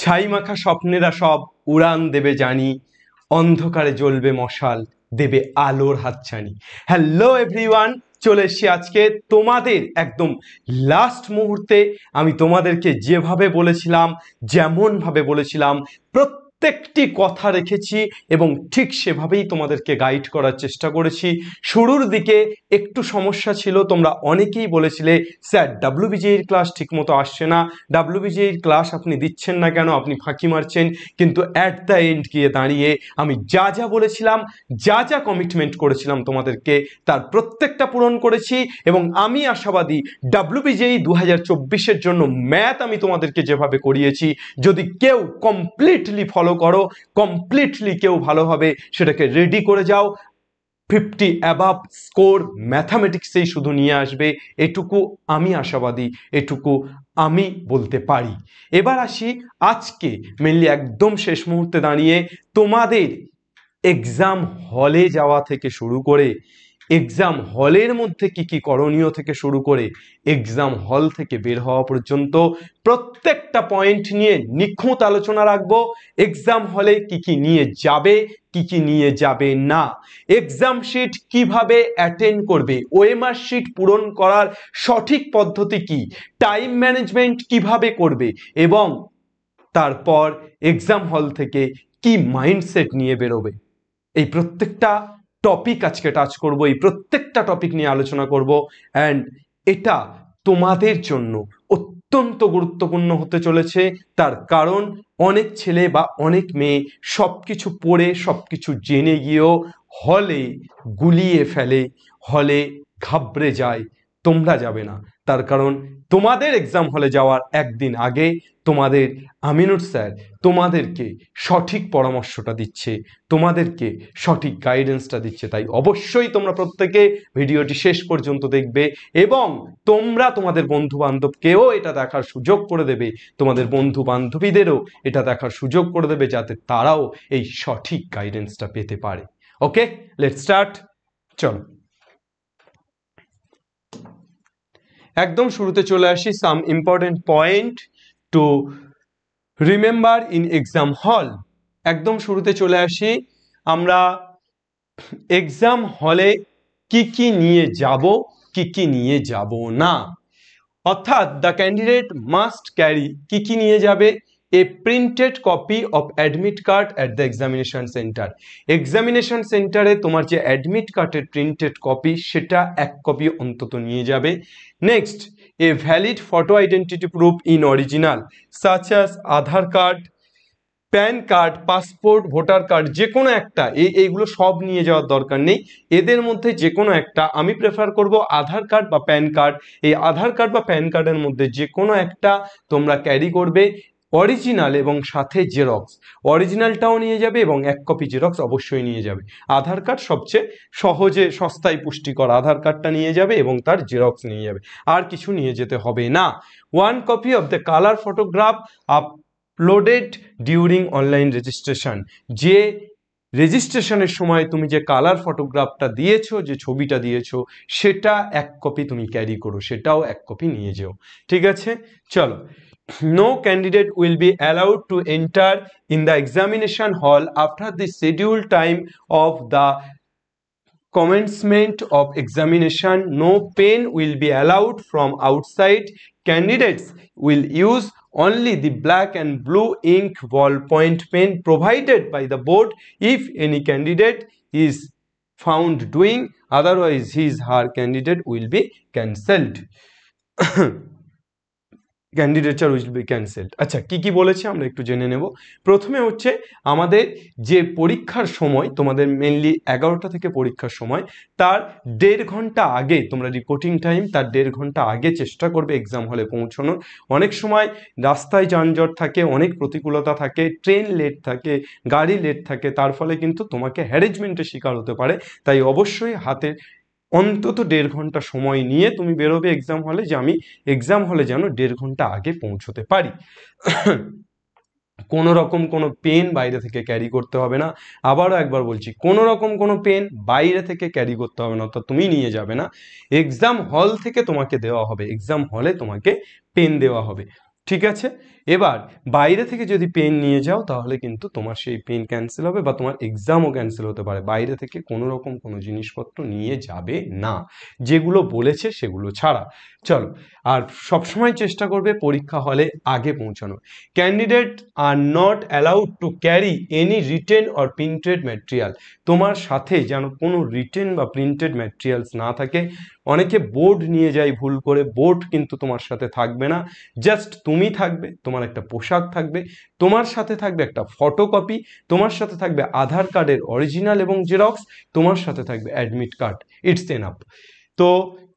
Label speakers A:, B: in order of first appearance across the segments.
A: ছাই মাখা স্বপ্নেরা সব উড়ান দেবে জানি অন্ধকারে জ্বলবে মশাল দেবে আলোর হাতছানি হ্যালো এভরিওয়ান চলে এসছি আজকে তোমাদের একদম লাস্ট মুহূর্তে আমি তোমাদেরকে যেভাবে বলেছিলাম যেমনভাবে বলেছিলাম প্রত্যেক প্রত্যেকটি কথা রেখেছি এবং ঠিক সেভাবেই তোমাদেরকে গাইড করার চেষ্টা করেছি শুরুর দিকে একটু সমস্যা ছিল তোমরা অনেকেই বলেছিলে স্যার ডাব্লুবিজির ক্লাস ঠিক মতো আসছে না ডাব্লুবিজির ক্লাস আপনি দিচ্ছেন না কেন আপনি ফাঁকি মারছেন কিন্তু অ্যাট দ্য এন্ড গিয়ে দাঁড়িয়ে আমি যা যা বলেছিলাম যা যা কমিটমেন্ট করেছিলাম তোমাদেরকে তার প্রত্যেকটা পূরণ করেছি এবং আমি আশাবাদী বিজেই দু হাজার জন্য ম্যাথ আমি তোমাদেরকে যেভাবে করিয়েছি যদি কেউ কমপ্লিটলি ফলো ফলো করো কমপ্লিটলি কেউ ভালোভাবে সেটাকে রেডি করে যাও ফিফটি অ্যাবাভ স্কোর ম্যাথামেটিক্সেই শুধু নিয়ে আসবে এটুকু আমি আশাবাদী এটুকু আমি বলতে পারি এবার আসি আজকে মেনলি একদম শেষ মুহূর্তে দাঁড়িয়ে তোমাদের এক্সাম হলে যাওয়া থেকে শুরু করে এক্সাম হলের মধ্যে কি কি করণীয় থেকে শুরু করে এক্সাম হল থেকে বের হওয়া পর্যন্ত প্রত্যেকটা পয়েন্ট নিয়ে নিখুঁত আলোচনা রাখবো এক্সাম হলে কি কি নিয়ে যাবে কি কি নিয়ে যাবে না এক্সাম শিট কিভাবে অ্যাটেন্ড করবে ওএমআর শিট পূরণ করার সঠিক পদ্ধতি কি টাইম ম্যানেজমেন্ট কিভাবে করবে এবং তারপর এক্সাম হল থেকে কি মাইন্ডসেট নিয়ে বেরোবে এই প্রত্যেকটা টপিক আজকে টাচ করব এই প্রত্যেকটা টপিক নিয়ে আলোচনা করব অ্যান্ড এটা তোমাদের জন্য অত্যন্ত গুরুত্বপূর্ণ হতে চলেছে তার কারণ অনেক ছেলে বা অনেক মেয়ে সব কিছু পড়ে সব কিছু জেনে গিয়েও হলে গুলিয়ে ফেলে হলে ঘাবড়ে যায় তোমরা যাবে না তার কারণ তোমাদের এক্সাম হলে যাওয়ার একদিন আগে তোমাদের আমিনুর স্যার তোমাদেরকে সঠিক পরামর্শটা দিচ্ছে তোমাদেরকে সঠিক গাইডেন্সটা দিচ্ছে তাই অবশ্যই তোমরা প্রত্যেকে ভিডিওটি শেষ পর্যন্ত দেখবে এবং তোমরা তোমাদের বন্ধু বান্ধবকেও এটা দেখার সুযোগ করে দেবে তোমাদের বন্ধু বান্ধবীদেরও এটা দেখার সুযোগ করে দেবে যাতে তারাও এই সঠিক গাইডেন্সটা পেতে পারে ওকে লেট স্টার্ট চলো একদম শুরুতে চলে আসি some important point to remember in exam hall একদম শুরুতে চলে আসি আমরা এক্সাম হলে কি কি নিয়ে যাব কি কি নিয়ে যাব না অর্থাৎ দ্য ক্যান্ডিডেট মাস্ট ক্যারি কি কি নিয়ে যাবে a printed copy of admit card at the examination centre examination সেন্টারে তোমার যে অ্যাডমিট কার্ডের প্রিন্টেড কপি সেটা এক কপি অন্তত নিয়ে যাবে next a valid photo identity proof in original such as Aadhaar card PAN card passport voter card যে কোনো একটা এই এইগুলো সব নিয়ে যাওয়ার দরকার নেই এদের মধ্যে যে কোনো একটা আমি প্রেফার করব আধার কার্ড বা প্যান কার্ড এই আধার কার্ড বা প্যান কার্ডের মধ্যে যে কোনো একটা তোমরা ক্যারি করবে অরিজিনাল এবং সাথে জেরক্স অরিজিনালটাও নিয়ে যাবে এবং এক কপি জেরক্স অবশ্যই নিয়ে যাবে আধার কার্ড সবচেয়ে সহজে সস্তায় পুষ্টিকর আধার কার্ডটা নিয়ে যাবে এবং তার জেরক্স নিয়ে যাবে আর কিছু নিয়ে যেতে হবে না one copy of the colour photograph uploaded during online registration যে রেজিস্ট্রেশনের সময় তুমি যে কালার ফটোগ্রাফটা দিয়েছো যে ছবিটা দিয়েছো সেটা এক কপি তুমি ক্যারি করো সেটাও এক কপি নিয়ে যেও ঠিক আছে চলো no candidate will be allowed to enter in the examination hall after the scheduled time of the commencement of examination no pen will be allowed from outside candidates will use only the black and blue ink ballpoint pen provided by the board if any candidate is found doing otherwise his her candidate will be cancelled candidature will be cancelled আচ্ছা কি কি বলেছে আমরা একটু জেনে নেব প্রথমে হচ্ছে আমাদের যে পরীক্ষার সময় তোমাদের মেনলি এগারোটা থেকে পরীক্ষার সময় তার দেড় ঘন্টা আগে তোমরা রিপোর্টিং টাইম তার দেড় ঘন্টা আগে চেষ্টা করবে এক্সাম হলে পৌঁছানোর অনেক সময় রাস্তায় যানজট থাকে অনেক প্রতিকূলতা থাকে ট্রেন লেট থাকে গাড়ি লেট থাকে তার ফলে কিন্তু তোমাকে হ্যারেজমেন্টের শিকার হতে পারে তাই অবশ্যই হাতের অন্তত দেড় ঘন্টা সময় নিয়ে তুমি বেরোবে এক্সাম হলে যে আমি এক্সাম হলে যেন দেড় ঘন্টা আগে পৌঁছতে পারি কোনো রকম কোনো পেন বাইরে থেকে ক্যারি করতে হবে না আবারও একবার বলছি কোনো রকম কোনো পেন বাইরে থেকে ক্যারি করতে হবে না অর্থাৎ তুমি নিয়ে যাবে না এক্সাম হল থেকে তোমাকে দেওয়া হবে এক্সাম হলে তোমাকে পেন দেওয়া হবে ঠিক আছে এবার বাইরে থেকে যদি পেন নিয়ে যাও তাহলে কিন্তু তোমার সেই পেন ক্যান্সেল হবে বা তোমার এক্সামও ক্যান্সেল হতে পারে বাইরে থেকে কোনো রকম কোনো জিনিসপত্র নিয়ে যাবে না যেগুলো বলেছে সেগুলো ছাড়া চলো আর সবসময় চেষ্টা করবে পরীক্ষা হলে আগে পৌঁছানো candidate are not allowed to carry any written or printed material তোমার সাথে যেন কোনো রিটেন বা প্রিন্টেড ম্যাটেরিয়ালস না থাকে অনেকে বোর্ড নিয়ে যায় ভুল করে বোর্ড কিন্তু তোমার সাথে থাকবে না জাস্ট তুমি থাকবে তোমার তোমার একটা পোশাক থাকবে তোমার সাথে থাকবে একটা ফটোকপি তোমার সাথে থাকবে আধার কার্ডের অরিজিনাল এবং জেরক্স তোমার সাথে থাকবে admit card it's an up তো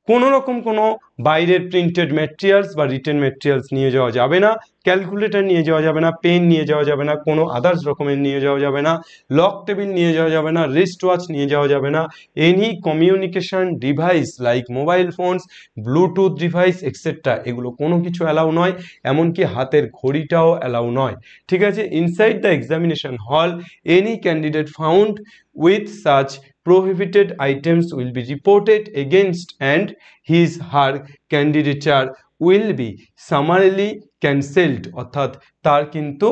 A: কোনো রকম কোনো বাইরের প্রিন্টেড মেটেরিয়ালস বা রিটেন মেটেরিয়ালস নিয়ে যাওয়া যাবে না ক্যালকুলেটর নিয়ে যাওয়া যাবে না পেন নিয়ে যাওয়া যাবে না কোনো আদার্স রকমের নিয়ে যাওয়া যাবে না লক টেবিল নিয়ে যাওয়া যাবে না রিস্ট ওয়াচ নিয়ে যাওয়া যাবে না any communication device like mobile phones bluetooth device etcetera এগুলো কোনো কিছু অ্যালাউ নয় এমনকি হাতের ঘড়িটাও অ্যালাউ নয় ঠিক আছে inside the examination hall any candidate found with such prohibited items will be reported against and his her candidature will be summarily cancelled অর্থাৎ তার কিন্তু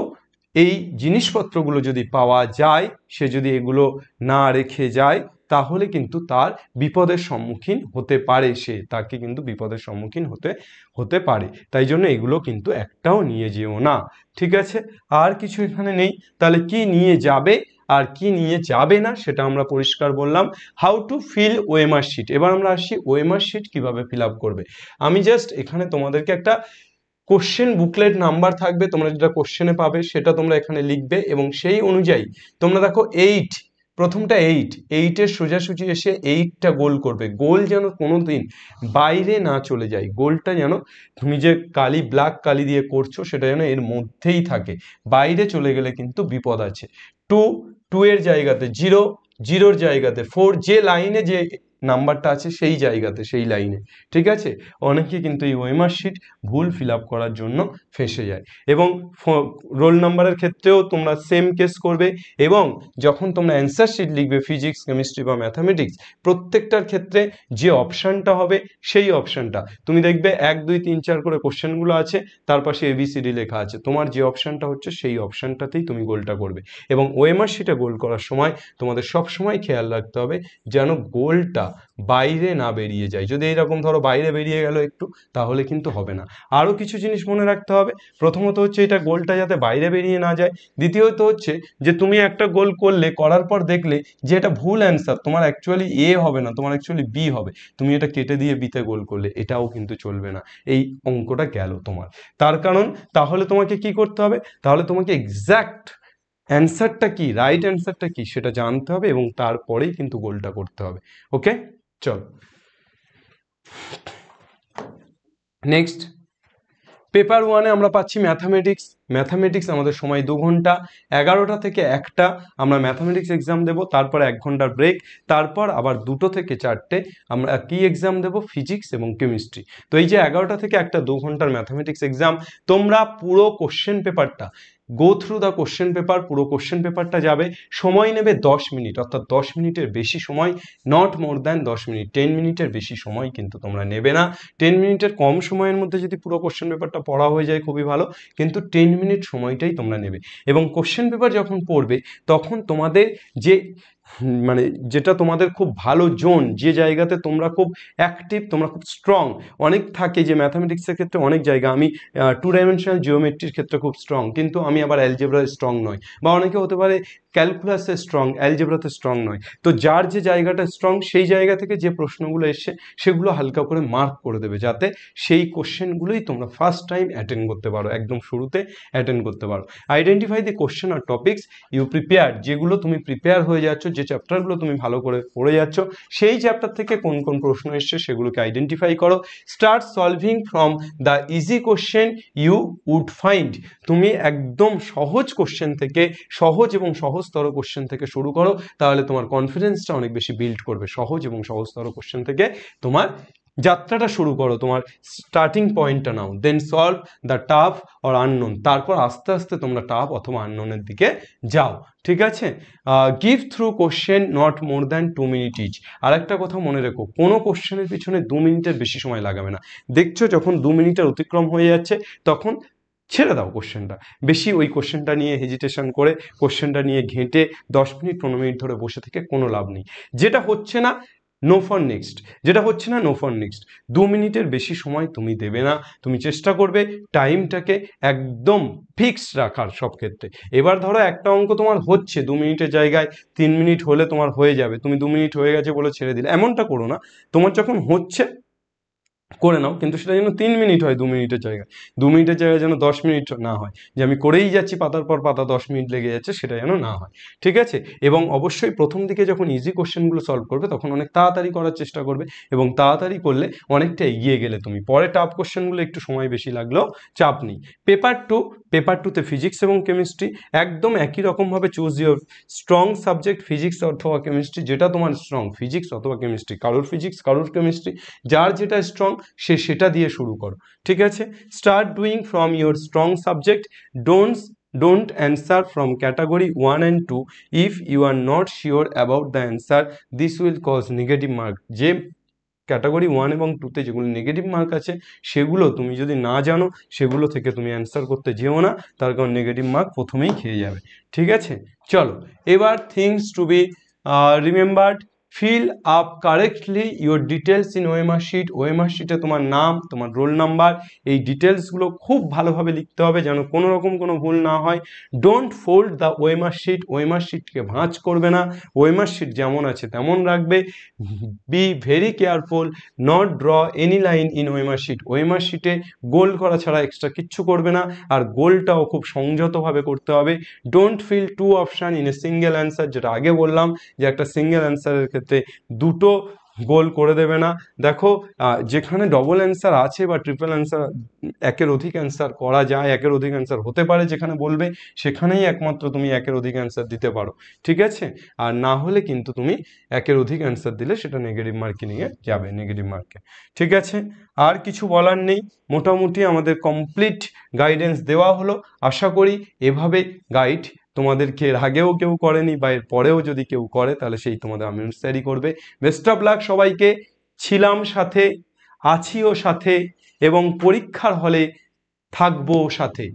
A: এই জিনিসপত্রগুলো যদি পাওয়া যায় সে যদি এগুলো না রেখে যায় তাহলে কিন্তু তার বিপদের সম্মুখীন হতে পারে সে তাকে কিন্তু বিপদের সম্মুখীন হতে হতে পারে তাই জন্য এগুলো কিন্তু একটাও নিয়ে যেও না ঠিক আছে আর কিছু এখানে নেই তাহলে কি নিয়ে যাবে আর কি নিয়ে যাবে না সেটা আমরা পরিষ্কার বললাম how to fill OMR sheet এবার আমরা আসি ওয়েমার শিট কীভাবে ফিল আপ করবে আমি জাস্ট এখানে তোমাদেরকে একটা কোশ্চেন বুকলেট নাম্বার থাকবে তোমরা যেটা কোশ্চেনে পাবে সেটা তোমরা এখানে লিখবে এবং সেই অনুযায়ী তোমরা দেখো এইট প্রথমটা এইট এইটের সোজাসুজি এসে এইটটা গোল করবে গোল যেন কোনো দিন বাইরে না চলে যায় গোলটা যেন তুমি যে কালি ব্ল্যাক কালি দিয়ে করছো সেটা যেন এর মধ্যেই থাকে বাইরে চলে গেলে কিন্তু বিপদ আছে টু টু এর জায়গাতে জিরো জিরোর জায়গাতে ফোর যে লাইনে যে নাম্বারটা আছে সেই জায়গাতে সেই লাইনে ঠিক আছে অনেকে কিন্তু এই ওয়েমার শিট ভুল ফিল করার জন্য ফেসে যায় এবং রোল নাম্বারের ক্ষেত্রেও তোমরা সেম কেস করবে এবং যখন তোমরা অ্যান্সার শিট লিখবে ফিজিক্স কেমিস্ট্রি বা ম্যাথামেটিক্স প্রত্যেকটার ক্ষেত্রে যে অপশানটা হবে সেই অপশানটা তুমি দেখবে এক দুই তিন চার করে কোশ্চেনগুলো আছে তার পাশে এবিসিডি লেখা আছে তোমার যে অপশানটা হচ্ছে সেই অপশানটাতেই তুমি গোলটা করবে এবং ওয়েমার শিটে গোল করার সময় তোমাদের সব সময় খেয়াল রাখতে হবে যেন গোলটা বাইরে না বেরিয়ে যায় যদি এইরকম ধরো বাইরে বেরিয়ে গেল একটু তাহলে কিন্তু হবে না আরও কিছু জিনিস মনে রাখতে হবে প্রথমত হচ্ছে এটা গোলটা যাতে বাইরে বেরিয়ে না যায় দ্বিতীয়ত হচ্ছে যে তুমি একটা গোল করলে করার পর দেখলে যে এটা ভুল অ্যান্সার তোমার অ্যাকচুয়ালি এ হবে না তোমার অ্যাকচুয়ালি বি হবে তুমি এটা কেটে দিয়ে বিতে গোল করলে এটাও কিন্তু চলবে না এই অঙ্কটা গেল তোমার তার কারণ তাহলে তোমাকে কি করতে হবে তাহলে তোমাকে এক্স্যাক্ট অ্যান্সারটা কি রাইট অ্যান্সারটা কি সেটা জানতে হবে এবং তারপরেই কিন্তু গোলটা করতে হবে ওকে চল নেক্সট পেপার ওয়ানে আমরা পাচ্ছি ম্যাথামেটিক্স ম্যাথামেটিক্স আমাদের সময় দু ঘন্টা এগারোটা থেকে একটা আমরা ম্যাথামেটিক্স এক্সাম দেব তারপর এক ঘন্টার ব্রেক তারপর আবার দুটো থেকে চারটে আমরা কি এক্সাম দেব ফিজিক্স এবং কেমিস্ট্রি তো এই যে এগারোটা থেকে একটা দু ঘন্টার ম্যাথামেটিক্স এক্সাম তোমরা পুরো কোশ্চেন পেপারটা go through the question paper পুরো কোশ্চেন পেপারটা যাবে সময় নেবে দশ মিনিট অর্থাৎ দশ মিনিটের বেশি সময় নট মোর দ্যান দশ মিনিট টেন মিনিটের বেশি সময় কিন্তু তোমরা নেবে না টেন মিনিটের কম সময়ের মধ্যে যদি পুরো কোশ্চেন পেপারটা পড়া হয়ে যায় খুবই ভালো কিন্তু টেন মিনিট সময়টাই তোমরা নেবে এবং কোশ্চেন পেপার যখন পড়বে তখন তোমাদের যে মানে যেটা তোমাদের খুব ভালো জোন যে জায়গাতে তোমরা খুব অ্যাক্টিভ তোমরা খুব স্ট্রং অনেক থাকে যে ম্যাথামেটিক্সের ক্ষেত্রে অনেক জায়গা আমি টু ডাইমেনশনাল জিওমেট্রির ক্ষেত্রে খুব স্ট্রং কিন্তু আমি আবার অ্যালজেব্রা স্ট্রং নয় বা অনেকে হতে পারে ক্যালকুলাসে স্ট্রং অ্যালজেব্রাতে স্ট্রং নয় তো যার যে জায়গাটা স্ট্রং সেই জায়গা থেকে যে প্রশ্নগুলো এসছে সেগুলো হালকা করে মার্ক করে দেবে যাতে সেই কোশ্চেনগুলোই তোমরা ফার্স্ট টাইম অ্যাটেন্ড করতে পারো একদম শুরুতে অ্যাটেন্ড করতে পারো identify the question or topics you prepare যেগুলো তুমি প্রিপেয়ার হয়ে যাচ্ছ যে চ্যাপ্টারগুলো তুমি ভালো করে পড়ে যাচ্ছ সেই চ্যাপ্টার থেকে কোন কোন প্রশ্ন এসছে সেগুলোকে আইডেন্টিফাই করো start solving from the easy question you would find তুমি একদম সহজ কোশ্চেন থেকে সহজ এবং সহজ সহজতর কোশ্চেন থেকে শুরু করো তাহলে তোমার কনফিডেন্সটা অনেক বেশি বিল্ড করবে সহজ এবং সহজতর কোশ্চেন থেকে তোমার যাত্রাটা শুরু করো তোমার স্টার্টিং পয়েন্টটা now then solve the tough or unknown তারপর আস্তে আস্তে তোমরা টাফ অথবা আননোনের দিকে যাও ঠিক আছে give through question not more than two minute each আর একটা কথা মনে রেখো কোনো কোশ্চেনের পিছনে দু মিনিটের বেশি সময় লাগাবে না দেখছো যখন দু মিনিটের অতিক্রম হয়ে যাচ্ছে তখন ছেড়ে দাও কোশ্চেনটা বেশি ওই কোশ্চেনটা নিয়ে হেজিটেশন করে কোশ্চেনটা নিয়ে ঘেঁটে দশ মিনিট পনেরো মিনিট ধরে বসে থেকে কোনো লাভ নেই যেটা হচ্ছে না নো ফর নেক্সট যেটা হচ্ছে না নো ফর নেক্সট দু মিনিটের বেশি সময় তুমি দেবে না তুমি চেষ্টা করবে টাইমটাকে একদম ফিক্সড রাখার সব ক্ষেত্রে এবার ধরো একটা অঙ্ক তোমার হচ্ছে দু মিনিটের জায়গায় তিন মিনিট হলে তোমার হয়ে যাবে তুমি দু মিনিট হয়ে গেছে বলে ছেড়ে দিলে এমনটা করো না তোমার যখন হচ্ছে করে নাও কিন্তু সেটা যেন তিন মিনিট হয় দু মিনিটের জায়গায় দু মিনিটের জায়গায় যেন দশ মিনিট না হয় যে আমি করেই যাচ্ছি পাতার পর পাতা দশ মিনিট লেগে যাচ্ছে সেটা যেন না হয় ঠিক আছে এবং অবশ্যই প্রথম দিকে যখন ইজি কোশ্চেনগুলো সলভ করবে তখন অনেক তাড়াতাড়ি করার চেষ্টা করবে এবং তাড়াতাড়ি করলে অনেকটা এগিয়ে গেলে তুমি পরে টাফ কোশ্চেনগুলো একটু সময় বেশি লাগলেও চাপ নেই পেপার টু পেপার টুতে ফিজিক্স এবং কেমিস্ট্রি একদম একই রকমভাবে choose your strong subject physics অথবা কেমিস্ট্রি যেটা তোমার স্ট্রং ফিজিক্স অথবা কেমিস্ট্রি কারোর ফিজিক্স কারোর কেমিস্ট্রি যার যেটা স্ট্রং সে সেটা দিয়ে শুরু করো ঠিক আছে start doing from your strong subject don'ts don't answer from category one and two if you are not sure about the answer this will cause negative mark যে ক্যাটাগরি ওয়ান এবং টুতে যেগুলো নেগেটিভ মার্ক আছে সেগুলো তুমি যদি না জানো সেগুলো থেকে তুমি অ্যান্সার করতে যেও না তার কারণ নেগেটিভ মার্ক প্রথমেই খেয়ে যাবে ঠিক আছে চলো এবার things to be remembered fill up correctly your details in OMR sheet OMR শিটে তোমার নাম তোমার রোল নাম্বার এই ডিটেলসগুলো খুব ভালোভাবে লিখতে হবে যেন কোনো রকম কোনো ভুল না হয় don't fold the OMR sheet OMR শিটকে ভাঁজ করবে না ওয়েমার শিট যেমন আছে তেমন রাখবে be very careful not draw any line in OMR sheet OMR শিটে গোল করা ছাড়া এক্সট্রা কিচ্ছু করবে না আর গোলটাও খুব সংযতভাবে করতে হবে don't fill two option in a single answer যেটা আগে বললাম যে একটা সিঙ্গেল অ্যান্সারের ক্ষেত্রে দুটো গোল করে দেবে না দেখো যেখানে ডবল অ্যান্সার আছে বা ট্রিপল অ্যান্সার একের অধিক অ্যান্সার করা যায় একের অধিক অ্যান্সার হতে পারে যেখানে বলবে সেখানেই একমাত্র তুমি একের অধিক অ্যান্সার দিতে পারো ঠিক আছে আর না হলে কিন্তু তুমি একের অধিক অ্যান্সার দিলে সেটা নেগেটিভ মার্কে নিয়ে যাবে নেগেটিভ মার্কে ঠিক আছে আর কিছু বলার নেই মোটামুটি আমাদের কমপ্লিট গাইডেন্স দেওয়া হলো আশা করি এভাবে গাইড তোমাদেরকে এর আগেও কেউ করেনি বা এর পরেও যদি কেউ করে তাহলে সেই তোমাদের আমিনসারি করবে বেস্ট অফ লাক সবাইকে ছিলাম সাথে আছিও সাথে এবং পরীক্ষার হলে থাকবো সাথে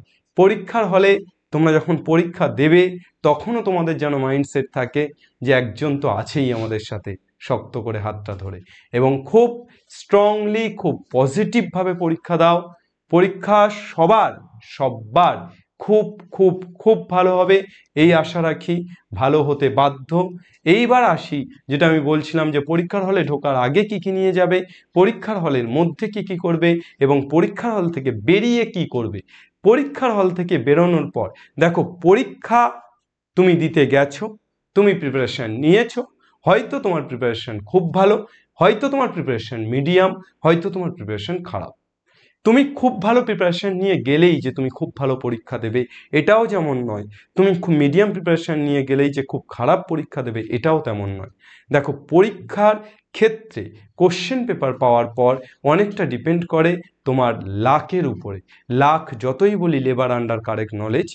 A: পরীক্ষার হলে তোমরা যখন পরীক্ষা দেবে তখনও তোমাদের যেন মাইন্ডসেট থাকে যে একজন তো আছেই আমাদের সাথে শক্ত করে হাতটা ধরে এবং খুব স্ট্রংলি খুব পজিটিভভাবে পরীক্ষা দাও পরীক্ষা সবার সব্বার খুব খুব খুব ভালো হবে এই আশা রাখি ভালো হতে বাধ্য এইবার আসি যেটা আমি বলছিলাম যে পরীক্ষার হলে ঢোকার আগে কি কি নিয়ে যাবে পরীক্ষার হলের মধ্যে কি কি করবে এবং পরীক্ষার হল থেকে বেরিয়ে কি করবে পরীক্ষার হল থেকে বেরোনোর পর দেখো পরীক্ষা তুমি দিতে গেছো তুমি প্রিপারেশান নিয়েছো হয়তো তোমার প্রিপারেশান খুব ভালো হয়তো তোমার প্রিপারেশান মিডিয়াম হয়তো তোমার প্রিপারেশান খারাপ তুমি খুব ভালো প্রিপারেশান নিয়ে গেলেই যে তুমি খুব ভালো পরীক্ষা দেবে এটাও যেমন নয় তুমি খুব মিডিয়াম প্রিপারেশান নিয়ে গেলেই যে খুব খারাপ পরীক্ষা দেবে এটাও তেমন নয় দেখো পরীক্ষার ক্ষেত্রে কোশ্চেন পেপার পাওয়ার পর অনেকটা ডিপেন্ড করে তোমার লাকের উপরে লাখ যতই বলি লেবার আন্ডার কারেক্ট নলেজ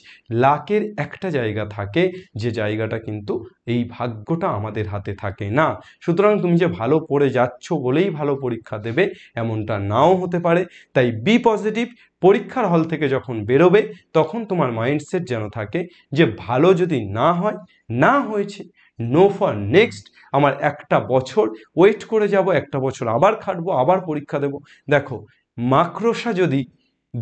A: লাকের একটা জায়গা থাকে যে জায়গাটা কিন্তু এই ভাগ্যটা আমাদের হাতে থাকে না সুতরাং তুমি যে ভালো পড়ে যাচ্ছ বলেই ভালো পরীক্ষা দেবে এমনটা নাও হতে পারে তাই বি পজিটিভ পরীক্ষার হল থেকে যখন বেরোবে তখন তোমার মাইন্ডসেট যেন থাকে যে ভালো যদি না হয় না হয়েছে নো ফর নেক্সট আমার একটা বছর ওয়েট করে যাব একটা বছর আবার খাটবো আবার পরীক্ষা দেব দেখো মাকড়সা যদি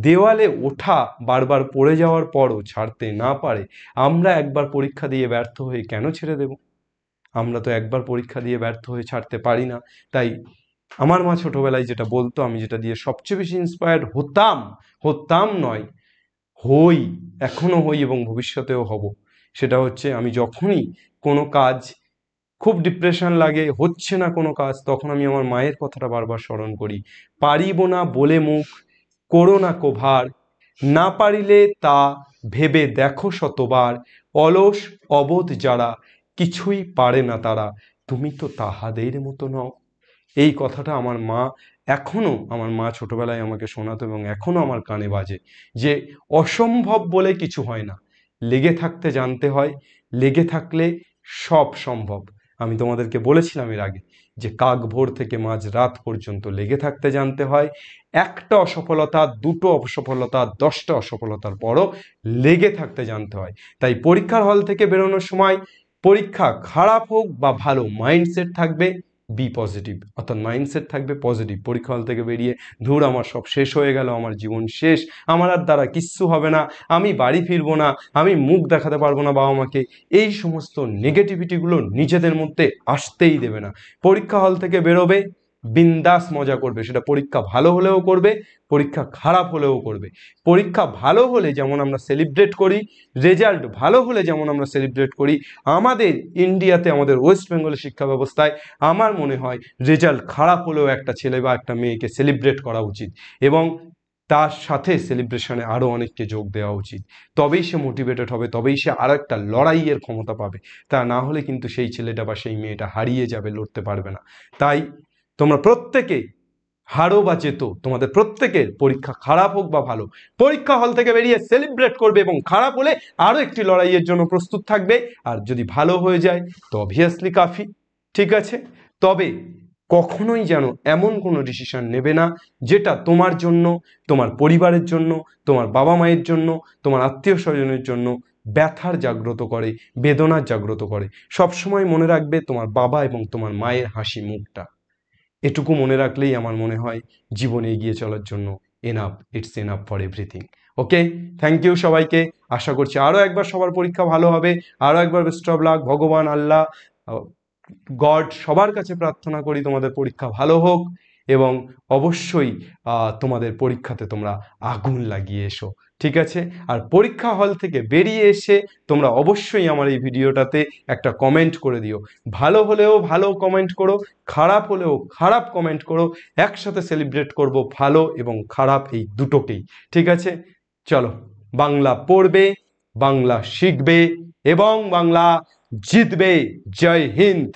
A: দেওয়ালে ওঠা বারবার পড়ে যাওয়ার পরও ছাড়তে না পারে আমরা একবার পরীক্ষা দিয়ে ব্যর্থ হয়ে কেন ছেড়ে দেব আমরা তো একবার পরীক্ষা দিয়ে ব্যর্থ হয়ে ছাড়তে পারি না তাই আমার মা ছোটোবেলায় যেটা বলতো আমি যেটা দিয়ে সবচেয়ে বেশি ইন্সপায়ার্ড হতাম হতাম নয় হই এখনও হই এবং ভবিষ্যতেও হব সেটা হচ্ছে আমি যখনই কোনো কাজ খুব ডিপ্রেশন লাগে হচ্ছে না কোনো কাজ তখন আমি আমার মায়ের কথাটা বারবার স্মরণ করি পারিব না বলে মুখ করো না কোভার না পারিলে তা ভেবে দেখো শতবার অলস অবোধ যারা কিছুই পারে না তারা তুমি তো তাহাদের মতো নও এই কথাটা আমার মা এখনও আমার মা ছোটবেলায় আমাকে শোনাতো এবং এখনও আমার কানে বাজে যে অসম্ভব বলে কিছু হয় না লেগে থাকতে জানতে হয় লেগে থাকলে সব সম্ভব আমি তোমাদেরকে বলেছিলাম এর আগে যে কাক ভোর থেকে মাঝ রাত পর্যন্ত লেগে থাকতে জানতে হয় একটা অসফলতা দুটো অসফলতা দশটা অসফলতার পরও লেগে থাকতে জানতে হয় তাই পরীক্ষার হল থেকে বেরোনোর সময় পরীক্ষা খারাপ হোক বা ভালো মাইন্ডসেট থাকবে বি পজিটিভ অর্থাৎ মাইন্ডসেট থাকবে পজিটিভ পরীক্ষা হল থেকে বেরিয়ে ধুর আমার সব শেষ হয়ে গেল আমার জীবন শেষ আমার আর দ্বারা কিচ্ছু হবে না আমি বাড়ি ফিরবো না আমি মুখ দেখাতে পারবো না বাবা মাকে এই সমস্ত নেগেটিভিটিগুলো নিজেদের মধ্যে আসতেই দেবে না পরীক্ষা হল থেকে বেরোবে বিন্দাস মজা করবে সেটা পরীক্ষা ভালো হলেও করবে পরীক্ষা খারাপ হলেও করবে পরীক্ষা ভালো হলে যেমন আমরা সেলিব্রেট করি রেজাল্ট ভালো হলে যেমন আমরা সেলিব্রেট করি আমাদের ইন্ডিয়াতে আমাদের ওয়েস্ট বেঙ্গলের শিক্ষা ব্যবস্থায় আমার মনে হয় রেজাল্ট খারাপ হলেও একটা ছেলে বা একটা মেয়েকে সেলিব্রেট করা উচিত এবং তার সাথে সেলিব্রেশনে আরও অনেককে যোগ দেওয়া উচিত তবেই সে মোটিভেটেড হবে তবেই সে আরও একটা লড়াইয়ের ক্ষমতা পাবে তা না হলে কিন্তু সেই ছেলেটা বা সেই মেয়েটা হারিয়ে যাবে লড়তে পারবে না তাই তোমরা প্রত্যেকে হারো বা যেত তোমাদের প্রত্যেকের পরীক্ষা খারাপ হোক বা ভালো পরীক্ষা হল থেকে বেরিয়ে সেলিব্রেট করবে এবং খারাপ হলে আরও একটি লড়াইয়ের জন্য প্রস্তুত থাকবে আর যদি ভালো হয়ে যায় তো অবভিয়াসলি কাফি ঠিক আছে তবে কখনোই যেন এমন কোনো ডিসিশন নেবে না যেটা তোমার জন্য তোমার পরিবারের জন্য তোমার বাবা মায়ের জন্য তোমার আত্মীয় স্বজনের জন্য ব্যথার জাগ্রত করে বেদনার জাগ্রত করে সবসময় মনে রাখবে তোমার বাবা এবং তোমার মায়ের হাসি মুখটা এটুকু মনে রাখলেই আমার মনে হয় জীবনে এগিয়ে চলার জন্য up it's up for everything okay thank you সবাইকে আশা করছি আরও একবার সবার পরীক্ষা ভালো হবে আরও একবার বেস্ট অফ লাক ভগবান আল্লাহ গড সবার কাছে প্রার্থনা করি তোমাদের পরীক্ষা ভালো হোক এবং অবশ্যই তোমাদের পরীক্ষাতে তোমরা আগুন লাগিয়ে এসো ঠিক আছে আর পরীক্ষা হল থেকে বেরিয়ে এসে তোমরা অবশ্যই আমার এই ভিডিওটাতে একটা কমেন্ট করে দিও ভালো হলেও ভালো কমেন্ট করো খারাপ হলেও খারাপ কমেন্ট করো একসাথে সেলিব্রেট করব ভালো এবং খারাপ এই দুটোকেই ঠিক আছে চলো বাংলা পড়বে বাংলা শিখবে এবং বাংলা জিতবে জয় হিন্দ